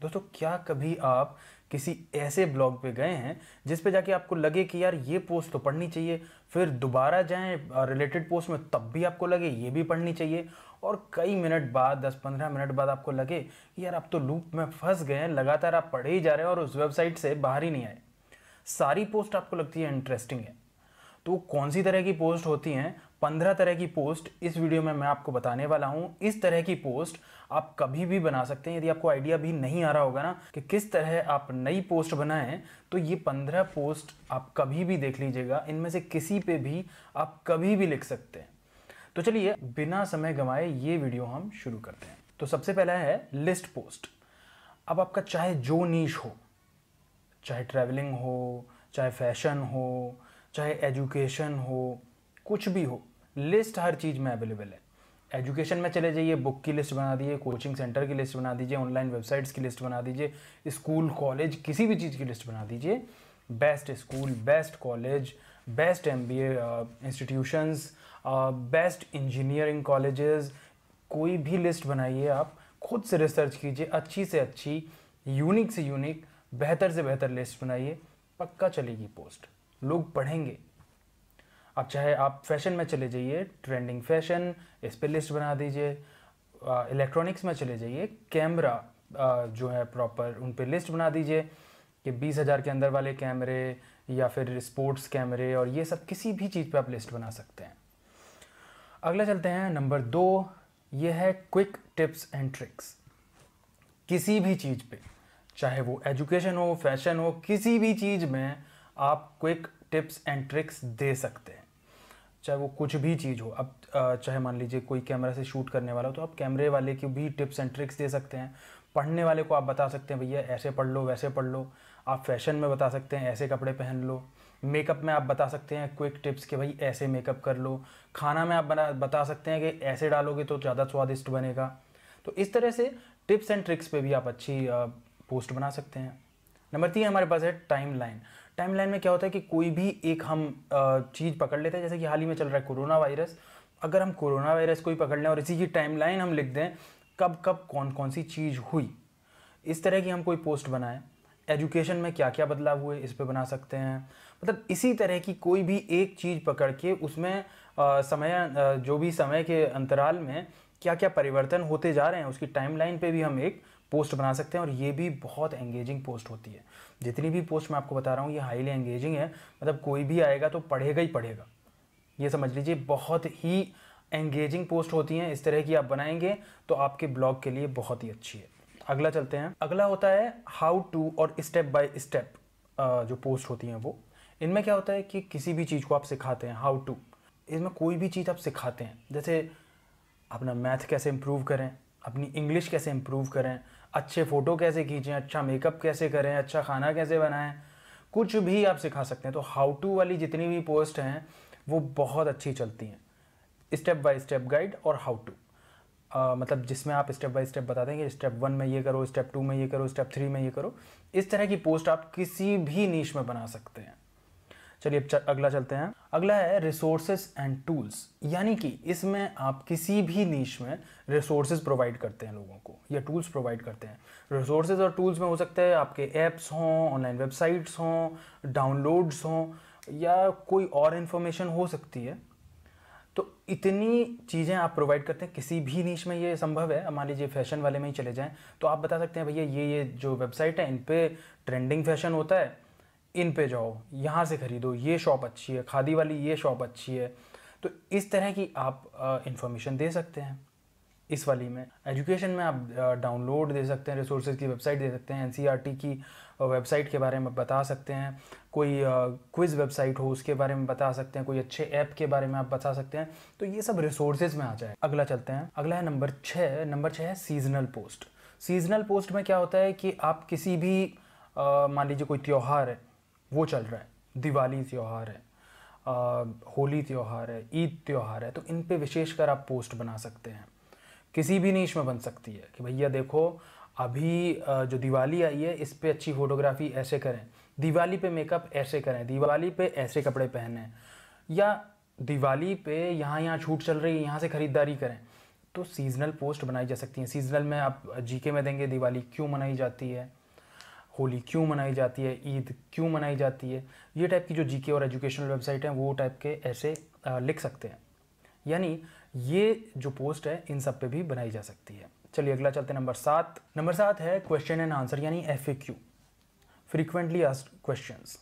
दोस्तों क्या कभी आप किसी ऐसे ब्लॉग पे गए हैं जिस पे जाके आपको लगे कि यार ये पोस्ट तो पढ़नी चाहिए फिर दोबारा जाएं रिलेटेड पोस्ट में तब भी आपको लगे ये भी पढ़नी चाहिए और कई मिनट बाद 10-15 मिनट बाद आपको लगे कि यार आप तो लूप में फंस गए हैं लगातार आप पढ़े ही जा रहे हैं और उस वेबसाइट से बाहर ही नहीं आए सारी पोस्ट आपको लगती है इंटरेस्टिंग है तो कौन सी तरह की पोस्ट होती हैं पंद्रह तरह की पोस्ट इस वीडियो में मैं आपको बताने वाला हूँ इस तरह की पोस्ट आप कभी भी बना सकते हैं यदि आपको आइडिया भी नहीं आ रहा होगा ना कि किस तरह आप नई पोस्ट बनाएं तो ये पंद्रह पोस्ट आप कभी भी देख लीजिएगा इनमें से किसी पे भी आप कभी भी लिख सकते हैं तो चलिए बिना समय गंवाए ये वीडियो हम शुरू करते हैं तो सबसे पहला है लिस्ट पोस्ट अब आपका चाहे जो नीच हो चाहे ट्रैवलिंग हो चाहे फैशन हो चाहे एजुकेशन हो कुछ भी हो लिस्ट हर चीज़ में अवेलेबल है एजुकेशन में चले जाइए बुक की लिस्ट बना दीजिए कोचिंग सेंटर की लिस्ट बना दीजिए ऑनलाइन वेबसाइट्स की लिस्ट बना दीजिए स्कूल कॉलेज किसी भी चीज़ की लिस्ट बना दीजिए best school best college best M B institutions best engineering colleges कोई भी लिस्ट बनाइए आप खुद से रिसर्च कीजिए अच्छी से अच्छी यूनिक से यूनिक बेहतर से बेहतर लिस्ट बनाइए पक्का चलेगी पोस्ट लोग पढ़ेंगे अब चाहे आप फैशन में चले जाइए ट्रेंडिंग फैशन इस पर लिस्ट बना दीजिए इलेक्ट्रॉनिक्स में चले जाइए कैमरा जो है प्रॉपर उन पर लिस्ट बना दीजिए कि बीस हज़ार के अंदर वाले कैमरे या फिर स्पोर्ट्स कैमरे और ये सब किसी भी चीज़ पे आप लिस्ट बना सकते हैं अगला चलते हैं नंबर दो ये है क्विक टिप्स एंड ट्रिक्स किसी भी चीज़ पे चाहे वो एजुकेशन हो फैशन हो किसी भी चीज़ में आप क्विक टिप्स एंड ट्रिक्स दे सकते हैं चाहे वो कुछ भी चीज़ हो अब चाहे मान लीजिए कोई कैमरा से शूट करने वाला हो तो आप कैमरे वाले की भी टिप्स एंड ट्रिक्स दे सकते हैं पढ़ने वाले को आप बता सकते हैं भैया ऐसे पढ़ लो वैसे पढ़ लो आप फैशन में बता सकते हैं ऐसे कपड़े पहन लो मेकअप में आप बता सकते हैं क्विक टिप्स के भाई ऐसे मेकअप कर लो खाना में आप बना बता सकते हैं कि ऐसे डालोगे तो ज़्यादा स्वादिष्ट बनेगा तो इस तरह से टिप्स एंड ट्रिक्स पे भी आप अच्छी पोस्ट बना सकते हैं नंबर तीन हमारे पास है टाइम लाइन टाइमलाइन में क्या होता है कि कोई भी एक हम चीज़ पकड़ लेते हैं जैसे कि हाल ही में चल रहा है कोरोना वायरस अगर हम कोरोना वायरस को ही पकड़ लें और इसी की टाइमलाइन हम लिख दें कब कब कौन कौन सी चीज़ हुई इस तरह की हम कोई पोस्ट बनाएं एजुकेशन में क्या क्या बदलाव हुए इस पर बना सकते हैं मतलब इसी तरह की कोई भी एक चीज़ पकड़ के उसमें समय जो भी समय के अंतराल में क्या क्या परिवर्तन होते जा रहे हैं उसकी टाइमलाइन पे भी हम एक पोस्ट बना सकते हैं और ये भी बहुत एंगेजिंग पोस्ट होती है जितनी भी पोस्ट मैं आपको बता रहा हूँ ये हाईली एंगेजिंग है मतलब कोई भी आएगा तो पढ़ेगा ही पढ़ेगा ये समझ लीजिए बहुत ही एंगेजिंग पोस्ट होती हैं इस तरह की आप बनाएंगे तो आपके ब्लॉग के लिए बहुत ही अच्छी है अगला चलते हैं अगला होता है हाउ टू और स्टेप बाय स्टेप जो पोस्ट होती हैं वो इनमें क्या होता है कि किसी भी चीज़ को आप सिखाते हैं हाउ टू इसमें कोई भी चीज़ आप सिखाते हैं जैसे अपना मैथ कैसे इम्प्रूव करें अपनी इंग्लिश कैसे इम्प्रूव करें अच्छे फ़ोटो कैसे खींचें अच्छा मेकअप कैसे करें अच्छा खाना कैसे बनाएं कुछ भी आप सिखा सकते हैं तो हाउ टू वाली जितनी भी पोस्ट हैं वो बहुत अच्छी चलती हैं स्टेप बाय स्टेप गाइड और हाउ टू मतलब जिसमें आप स्टेप बाय स्टेप बताते हैं कि स्टेप वन में ये करो स्टेप टू में ये करो स्टेप थ्री में ये करो इस तरह की पोस्ट आप किसी भी नीच में बना सकते हैं चलिए अब अगला चलते हैं अगला है रिसोर्सेज एंड टूल्स यानी कि इसमें आप किसी भी नीच में रिसोर्सेज प्रोवाइड करते हैं लोगों को या टूल्स प्रोवाइड करते हैं रिसोर्सेज और टूल्स में हो सकते हैं आपके ऐप्स हों ऑनलाइन वेबसाइट्स हों डाउनलोड्स हों या कोई और इन्फॉर्मेशन हो सकती है तो इतनी चीज़ें आप प्रोवाइड करते हैं किसी भी नीच में ये संभव है मान लीजिए फैशन वाले में ही चले जाएं तो आप बता सकते हैं भैया ये ये जो वेबसाइट है इन पर ट्रेंडिंग फैशन होता है इन पे जाओ यहाँ से ख़रीदो ये शॉप अच्छी है खादी वाली ये शॉप अच्छी है तो इस तरह की आप इन्फॉर्मेशन दे सकते हैं इस वाली में एजुकेशन में आप डाउनलोड दे सकते हैं रिसोर्सेज की वेबसाइट दे सकते हैं एन e की वेबसाइट के बारे में बता सकते हैं कोई क्विज़ वेबसाइट हो उसके बारे में बता सकते हैं कोई अच्छे ऐप के बारे में आप बता सकते हैं तो ये सब रिसोर्सेज में आ जाए अगला चलते हैं अगला है नंबर छः नंबर छः है सीजनल पोस्ट सीजनल पोस्ट में क्या होता है कि आप किसी भी मान लीजिए कोई त्यौहार है वो चल रहा है दिवाली त्यौहार है होली त्यौहार है ईद त्यौहार है तो इन पे विशेषकर आप पोस्ट बना सकते हैं किसी भी नीच में बन सकती है कि भैया देखो अभी जो दिवाली आई है इस पर अच्छी फोटोग्राफी ऐसे करें दिवाली पे मेकअप ऐसे करें दिवाली पे ऐसे कपड़े पहने या दिवाली पे यहाँ यहाँ छूट चल रही है यहाँ से ख़रीदारी करें तो सीजनल पोस्ट बनाई जा सकती हैं सीजनल में आप जीके में देंगे दिवाली क्यों मनाई जाती है होली क्यों मनाई जाती है ईद क्यों मनाई जाती है ये टाइप की जो जीके और एजुकेशनल वेबसाइट हैं वो टाइप के ऐसे लिख सकते हैं यानी ये जो पोस्ट है इन सब पे भी बनाई जा सकती है चलिए अगला चलते नंबर सात नंबर सात है क्वेश्चन एंड आंसर यानी F A Q frequently asked question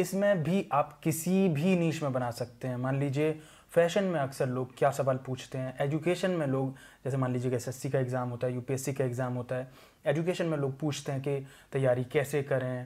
इसमें भी आप किसी भी नीच में बना सकते हैं मान लीजिए फैशन में अक्सर लोग क्या सवाल पूछते हैं एजुकेशन में लोग जैसे मान लीजिए कि एस का एग्ज़ाम होता है यू का एग्ज़ाम होता है एजुकेशन में लोग पूछते हैं कि तैयारी कैसे करें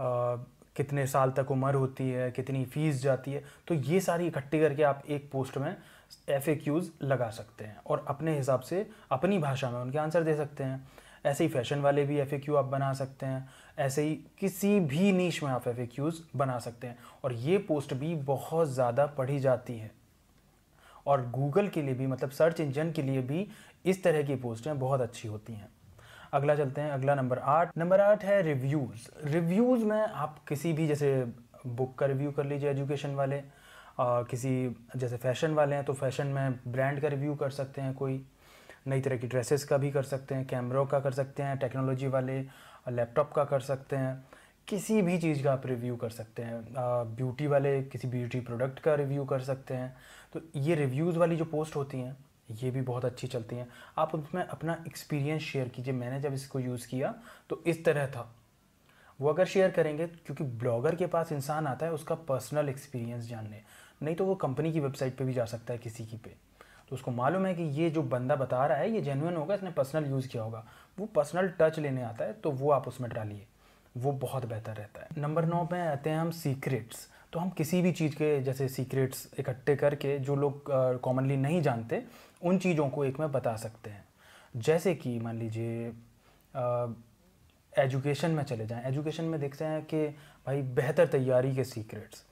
आ, कितने साल तक उम्र होती है कितनी फ़ीस जाती है तो ये सारी इकट्ठी करके आप एक पोस्ट में एफ लगा सकते हैं और अपने हिसाब से अपनी भाषा में उनके आंसर दे सकते हैं ऐसे ही फैशन वाले भी एफ आप बना सकते हैं ऐसे ही किसी भी नीच में आप एफ बना सकते हैं और ये पोस्ट भी बहुत ज़्यादा पढ़ी जाती है और गूगल के लिए भी मतलब सर्च इंजन के लिए भी इस तरह की पोस्टें बहुत अच्छी होती हैं अगला चलते हैं अगला नंबर आठ नंबर आठ है रिव्यूज़ रिव्यूज़ में आप किसी भी जैसे बुक का रिव्यू कर लीजिए एजुकेशन वाले आ, किसी जैसे फैशन वाले हैं तो फैशन में ब्रांड का रिव्यू कर सकते हैं कोई नई तरह की ड्रेसेस का भी कर सकते हैं कैमरों का कर सकते हैं टेक्नोलॉजी वाले लैपटॉप का कर सकते हैं किसी भी चीज़ का आप रिव्यू कर सकते हैं ब्यूटी वाले किसी ब्यूटी प्रोडक्ट का रिव्यू कर सकते हैं तो ये रिव्यूज़ वाली जो पोस्ट होती हैं ये भी बहुत अच्छी चलती हैं आप उसमें अपना एक्सपीरियंस शेयर कीजिए मैंने जब इसको यूज़ किया तो इस तरह था वो अगर शेयर करेंगे क्योंकि ब्लॉगर के पास इंसान आता है उसका पर्सनल एक्सपीरियंस जानने नहीं तो वो कंपनी की वेबसाइट पे भी जा सकता है किसी की पे तो उसको मालूम है कि ये जो बंदा बता रहा है ये जेनुअन होगा इसने पर्सनल यूज़ किया होगा वो पर्सनल टच लेने आता है तो वो आप उसमें डालिए वो बहुत बेहतर रहता है नंबर नौ पे आते हैं हम सीक्रेट्स तो हम किसी भी चीज़ के जैसे सीक्रेट्स इकट्ठे करके जो लोग कॉमनली नहीं जानते उन चीज़ों को एक में बता सकते हैं जैसे कि मान लीजिए एजुकेशन में चले जाएं एजुकेशन में देखते हैं कि भाई बेहतर तैयारी के सीक्रेट्स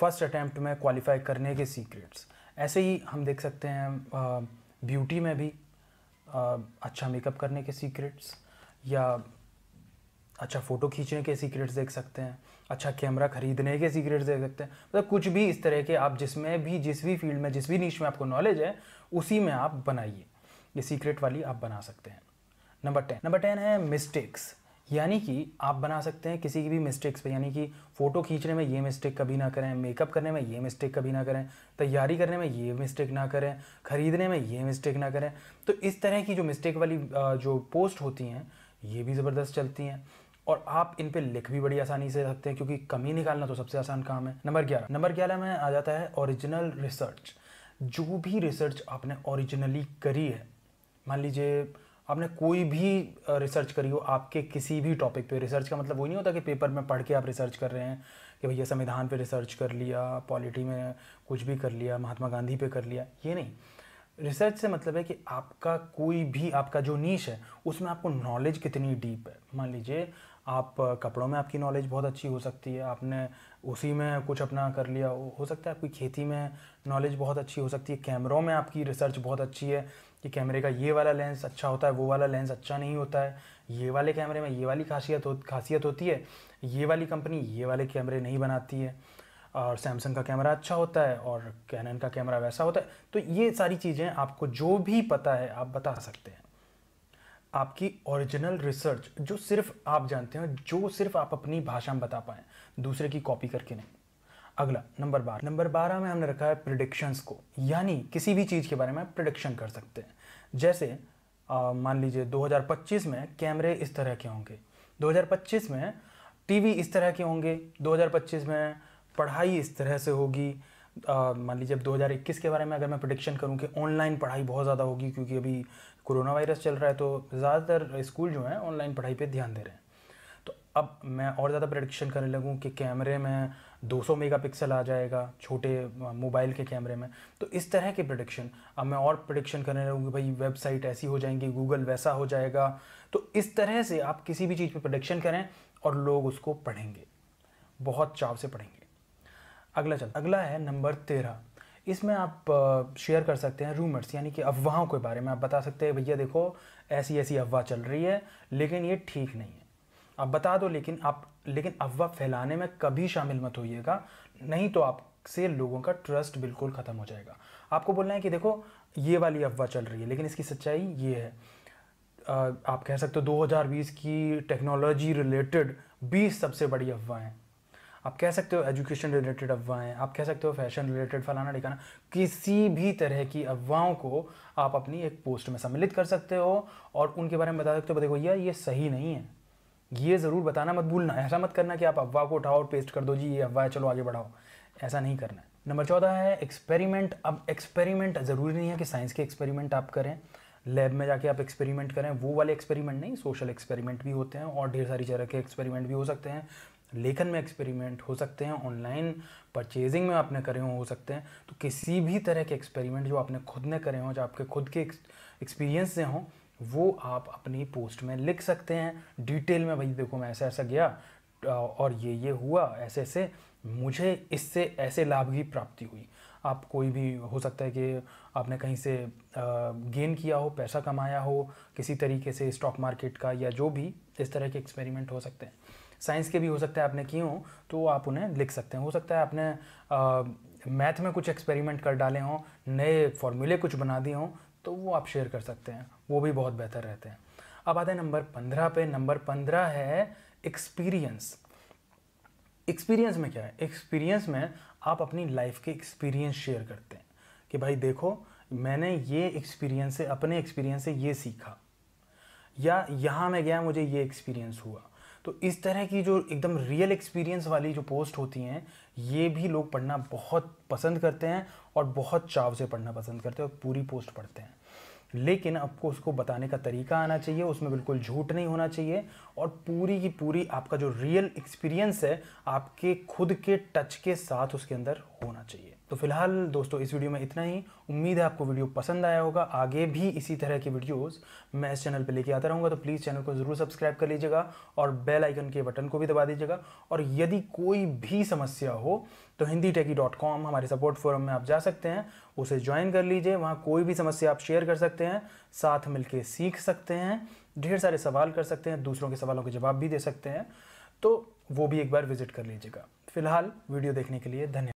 फर्स्ट अटैम्प्ट में क्वालिफाई करने के सीक्रेट्स ऐसे ही हम देख सकते हैं ब्यूटी में भी आ, अच्छा मेकअप करने के सीक्रेट्स या अच्छा फ़ोटो खींचने के सीक्रेट्स देख सकते हैं अच्छा कैमरा खरीदने के सीक्रेट्स देख सकते हैं मतलब तो कुछ भी इस तरह के आप जिसमें भी जिस भी फील्ड में जिस भी नीच में आपको नॉलेज है उसी में आप बनाइए ये सीक्रेट वाली आप बना सकते हैं नंबर टेन नंबर टेन है मिस्टेक्स यानी कि आप बना सकते हैं किसी की भी मिस्टेक्स पे यानी कि फ़ोटो खींचने में ये मिस्टेक कभी ना करें मेकअप करने में ये मिस्टेक कभी ना करें तैयारी करने में ये मिस्टेक ना करें ख़रीदने में ये मिस्टेक ना करें तो इस तरह की जो मिस्टेक वाली जो पोस्ट होती हैं ये भी ज़बरदस्त चलती हैं और आप इन पे लिख भी बड़ी आसानी से सकते हैं क्योंकि कमी निकालना तो सबसे आसान काम है नंबर ग्यारह नंबर ग्यारह में आ जाता है ओरिजिनल रिसर्च जो भी रिसर्च आपने ओरिजिनली करी है मान लीजिए आपने कोई भी रिसर्च करी हो आपके किसी भी टॉपिक पे रिसर्च का मतलब वो नहीं होता कि पेपर में पढ़ के आप रिसर्च कर रहे हैं कि भैया संविधान पे रिसर्च कर लिया पॉलिटी में कुछ भी कर लिया महात्मा गांधी पे कर लिया ये नहीं रिसर्च से मतलब है कि आपका कोई भी आपका जो नीच है उसमें आपको नॉलेज कितनी डीप है मान लीजिए आप कपड़ों में आपकी नॉलेज बहुत अच्छी हो सकती है आपने उसी में कुछ अपना कर लिया हो सकता है आपकी खेती में नॉलेज बहुत अच्छी हो सकती है कैमरों में आपकी रिसर्च बहुत अच्छी है कि कैमरे का ये वाला लेंस अच्छा होता है वो वाला लेंस अच्छा नहीं होता है ये वाले कैमरे में ये वाली खासियत हो खासियत होती है ये वाली कंपनी ये वाले कैमरे नहीं बनाती है और सैमसंग का कैमरा अच्छा होता है और कैनन का कैमरा वैसा होता है तो ये सारी चीज़ें आपको जो भी पता है आप बता सकते हैं आपकी ओरिजिनल रिसर्च जो सिर्फ आप जानते हैं जो सिर्फ आप अपनी भाषा में बता पाएँ दूसरे की कॉपी करके नहीं अगला नंबर बारह नंबर बारह में हमने रखा है प्रिडिक्शंस को यानी किसी भी चीज़ के बारे में प्रिडिक्शन कर सकते हैं जैसे मान लीजिए 2025 में कैमरे इस तरह के होंगे 2025 में टीवी इस तरह के होंगे 2025 में पढ़ाई इस तरह से होगी मान लीजिए अब 2021 के बारे में अगर मैं प्रडिक्शन करूँ कि ऑनलाइन पढ़ाई बहुत ज़्यादा होगी क्योंकि अभी कोरोना वायरस चल रहा है तो ज़्यादातर स्कूल जो हैं ऑनलाइन पढ़ाई पर ध्यान दे रहे हैं तो अब मैं और ज़्यादा प्रडिक्शन करने लगूँ कि कैमरे में 200 मेगापिक्सल आ जाएगा छोटे मोबाइल के कैमरे में तो इस तरह के प्रडिक्शन अब मैं और प्रडिक्शन करने लगूँ कि भाई वेबसाइट ऐसी हो जाएंगी गूगल वैसा हो जाएगा तो इस तरह से आप किसी भी चीज़ पर प्रडिक्शन करें और लोग उसको पढ़ेंगे बहुत चाव से पढ़ेंगे अगला चल अगला है नंबर तेरह इसमें आप शेयर कर सकते हैं रूमर्स यानी कि अफवाहों के बारे में आप बता सकते हैं भैया देखो ऐसी ऐसी अफवाह चल रही है लेकिन ये ठीक नहीं है आप बता दो लेकिन आप लेकिन अफवाह फैलाने में कभी शामिल मत होइएगा नहीं तो आपसे लोगों का ट्रस्ट बिल्कुल ख़त्म हो जाएगा आपको बोलना है कि देखो ये वाली अफवाह चल रही है लेकिन इसकी सच्चाई ये है आप कह सकते हो 2020 की टेक्नोलॉजी रिलेटेड 20 सबसे बड़ी अफवाहें आप कह सकते हो एजुकेशन रिलेटेड अफवाहें आप कह सकते हो फैशन रिलेटेड फलाना ठिकाना किसी भी तरह की अफवाहों को आप अपनी एक पोस्ट में सम्मिलित कर सकते हो और उनके बारे में बता सकते हो देखो भैया ये सही नहीं है ये ज़रूर बताना मत भूलना ऐसा मत करना कि आप अफवाह को उठाओ और पेस्ट कर दो जी ये अफवाह है चलो आगे बढ़ाओ ऐसा नहीं करना है नंबर चौदह है एक्सपेरिमेंट अब एक्सपेरिमेंट ज़रूरी नहीं है कि साइंस के एक्सपेरिमेंट आप करें लैब में जाके आप एक्सपेरिमेंट करें वो वाले एक्सपेरिमेंट नहीं सोशल एक्सपेरिमेंट भी होते हैं और ढेर सारी तरह के एक्सपेरिमेंट भी हो सकते हैं लेखन में एक्सपेरिमेंट हो सकते हैं ऑनलाइन परचेजिंग में आपने करे हों हो सकते हैं तो किसी भी तरह के एक्सपेरिमेंट जो आपने खुद ने करे हों जो आपके खुद के एक्सपीरियंस से हों वो आप अपनी पोस्ट में लिख सकते हैं डिटेल में भाई देखो मैं ऐसा ऐसा गया और ये ये हुआ ऐसे ऐसे मुझे इससे ऐसे लाभ की प्राप्ति हुई आप कोई भी हो सकता है कि आपने कहीं से गेन किया हो पैसा कमाया हो किसी तरीके से स्टॉक मार्केट का या जो भी इस तरह के एक्सपेरिमेंट हो सकते हैं साइंस के भी हो सकता है आपने किए हों तो आप उन्हें लिख सकते हैं हो सकता है आपने मैथ में कुछ एक्सपेरिमेंट कर डाले हों नए फॉर्मूले कुछ बना दिए हों तो वो आप शेयर कर सकते हैं वो भी बहुत बेहतर रहते हैं अब आते हैं नंबर पंद्रह पे नंबर पंद्रह है एक्सपीरियंस एक्सपीरियंस में क्या है एक्सपीरियंस में आप अपनी लाइफ के एक्सपीरियंस शेयर करते हैं कि भाई देखो मैंने ये एक्सपीरियंस से अपने एक्सपीरियंस से ये सीखा या यहाँ मैं गया मुझे ये एक्सपीरियंस हुआ तो इस तरह की जो एकदम रियल एक्सपीरियंस वाली जो पोस्ट होती हैं ये भी लोग पढ़ना बहुत पसंद करते हैं और बहुत चाव से पढ़ना पसंद करते हैं और पूरी पोस्ट पढ़ते हैं लेकिन आपको उसको बताने का तरीका आना चाहिए उसमें बिल्कुल झूठ नहीं होना चाहिए और पूरी की पूरी आपका जो रियल एक्सपीरियंस है आपके खुद के टच के साथ उसके अंदर होना चाहिए तो फिलहाल दोस्तों इस वीडियो में इतना ही उम्मीद है आपको वीडियो पसंद आया होगा आगे भी इसी तरह की वीडियोस मैं इस चैनल पे लेके आता रहूँगा तो प्लीज़ चैनल को ज़रूर सब्सक्राइब कर लीजिएगा और बेल आइकन के बटन को भी दबा दीजिएगा और यदि कोई भी समस्या हो तो हिंदी टेकी डॉट कॉम हमारे सपोर्ट फोरम में आप जा सकते हैं उसे ज्वाइन कर लीजिए वहाँ कोई भी समस्या आप शेयर कर सकते हैं साथ के सीख सकते हैं ढेर सारे सवाल कर सकते हैं दूसरों के सवालों के जवाब भी दे सकते हैं तो वो भी एक बार विजिट कर लीजिएगा फिलहाल वीडियो देखने के लिए धन्यवाद